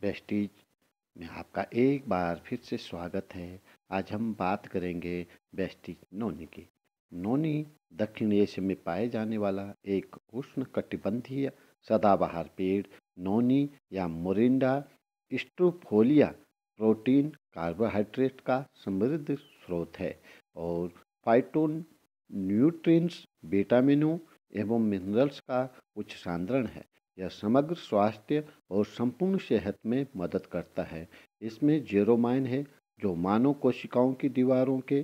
besties में आपका एक बार फिर से स्वागत है आज हम बात करेंगे बेस्टीज नोनी की नोनी दक्षिण एशिया में पाए जाने वाला एक उष्ण कटिबंधीय सदाबहार पेड़ नोनी या मोरिंडा स्टोफोलिया प्रोटीन कार्बोहाइड्रेट का समृद्ध स्रोत है और फाइटोन न्यूट्रिएंट्स विटामिनों एवं मिनरल्स का उच्च सांद्रण है यह समग्र स्वास्थ्य और संपूर्ण सेहत में मदद करता है इसमें जेरोमाइन है जो मानव कोशिकाओं की दीवारों के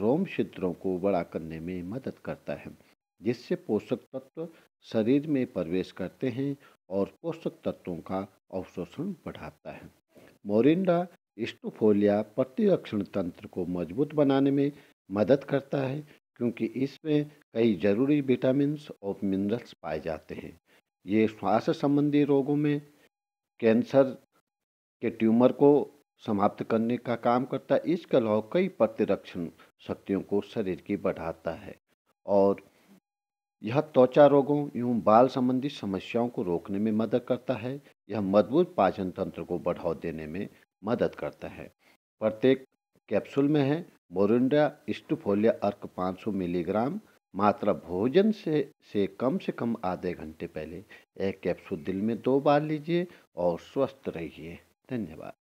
रोम छिद्रों को बड़ा करने में मदद करता है जिससे पोषक तत्व शरीर में प्रवेश करते हैं और पोषक तत्वों का अवशोषण बढ़ाता है मोरिंडा स्टोफोलिया प्रतिरक्षण तंत्र को मजबूत बनाने में मदद करता है क्योंकि इसमें कई जरूरी विटामिन और मिनरल्स पाए जाते हैं ये श्वास संबंधी रोगों में कैंसर के ट्यूमर को समाप्त करने का काम करता है इसके अलावा कई प्रतिरक्षण शक्तियों को शरीर की बढ़ाता है और यह त्वचा रोगों एवं बाल संबंधी समस्याओं को रोकने में मदद करता है यह मजबूत पाचन तंत्र को बढ़ावा देने में मदद करता है प्रत्येक कैप्सूल में है मोरिंडा स्टूफोलिया अर्क 500 मिलीग्राम मात्र भोजन से से कम से कम आधे घंटे पहले एक कैप्सूल दिन में दो बार लीजिए और स्वस्थ रहिए धन्यवाद